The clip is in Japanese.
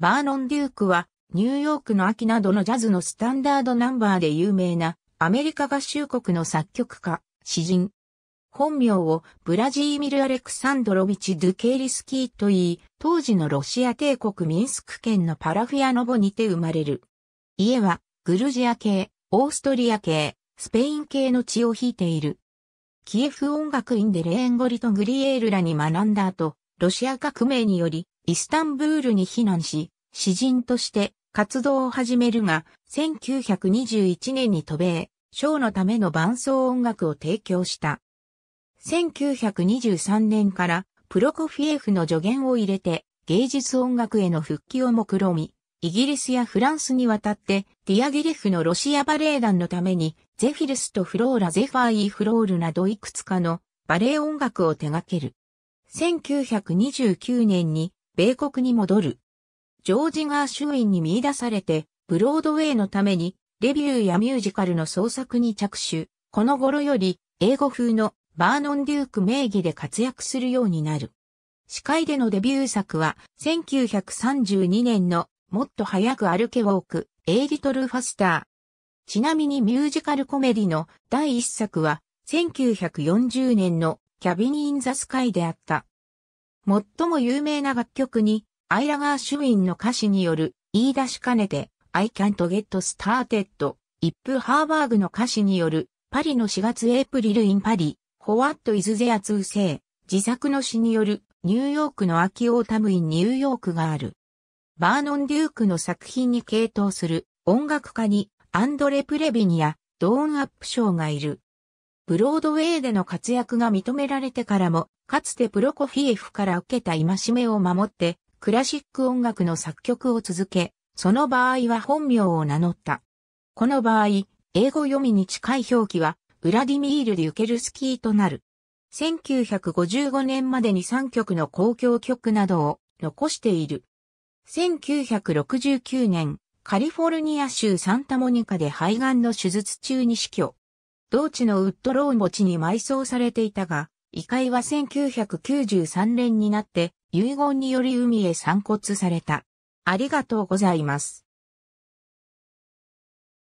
バーノン・デュークは、ニューヨークの秋などのジャズのスタンダードナンバーで有名な、アメリカ合衆国の作曲家、詩人。本名をブラジーミル・アレクサンドロビチ・ドゥケイリスキーと言い、当時のロシア帝国ミンスク県のパラフィアノボにて生まれる。家はグルジア系、オーストリア系、スペイン系の血を引いている。キエフ音楽院でレーンゴリとグリエールらに学んだ後、ロシア革命によりイスタンブールに避難し、詩人として活動を始めるが、1921年に渡米、ショーのための伴奏音楽を提供した。1923年からプロコフィエフの助言を入れて芸術音楽への復帰を目論み、イギリスやフランスに渡ってディアギレフのロシアバレエ団のためにゼフィルスとフローラ・ゼファーイ・フロールなどいくつかのバレエ音楽を手掛ける。1929年に米国に戻る。ジョージ・ガーシュウィンに見出されて、ブロードウェイのために、レビューやミュージカルの創作に着手、この頃より、英語風のバーノン・デューク名義で活躍するようになる。司会でのデビュー作は、1932年の、もっと早く歩けウォーク、エイリトル・ファスター。ちなみにミュージカルコメディの第一作は、1940年のキャビニ・イン・ザ・スカイであった。最も有名な楽曲に、アイラガー・シュウィンの歌詞による言い出しかねて、I can't get started、イップ・ハーバーグの歌詞による、パリの4月エイプリル・イン・パリ、ホワット・イズ・ゼア・ツー・セイ、自作の詩による、ニューヨークの秋オータム・イン・ニューヨークがある。バーノン・デュークの作品に傾倒する音楽家にアンドレ・プレビニやドーン・アップ賞がいる。ブロードウェイでの活躍が認められてからも、かつてプロコフィエフから受けた戒めを守って、クラシック音楽の作曲を続け、その場合は本名を名乗った。この場合、英語読みに近い表記は、ウラディミール・リュケルスキーとなる。1955年までに3曲の公共曲などを残している。1969年、カリフォルニア州サンタモニカで肺がんの手術中に死去。同地のウッドローン墓地に埋葬されていたが、遺骸は1993年になって遺言により海へ散骨された。ありがとうございます。